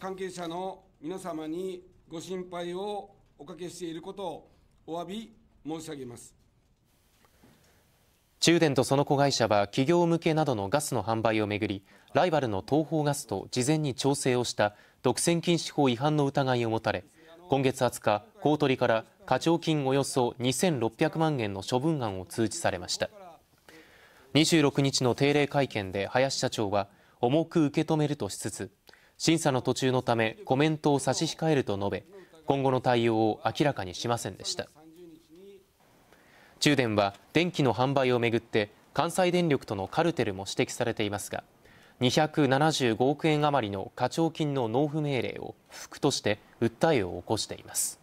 関係者の皆様にご心配をおかけしていることをお詫び申し上げます。中電とその子会社は企業向けなどのガスの販売をめぐりライバルの東邦ガスと事前に調整をした独占禁止法違反の疑いを持たれ今月20日公取から課徴金およそ2600万円の処分案を通知されました26日の定例会見で林社長は重く受け止めるとしつつ審査の途中のためコメントを差し控えると述べ今後の対応を明らかにしませんでした中電は電気の販売をめぐって関西電力とのカルテルも指摘されていますが275億円余りの課徴金の納付命令を不服として訴えを起こしています。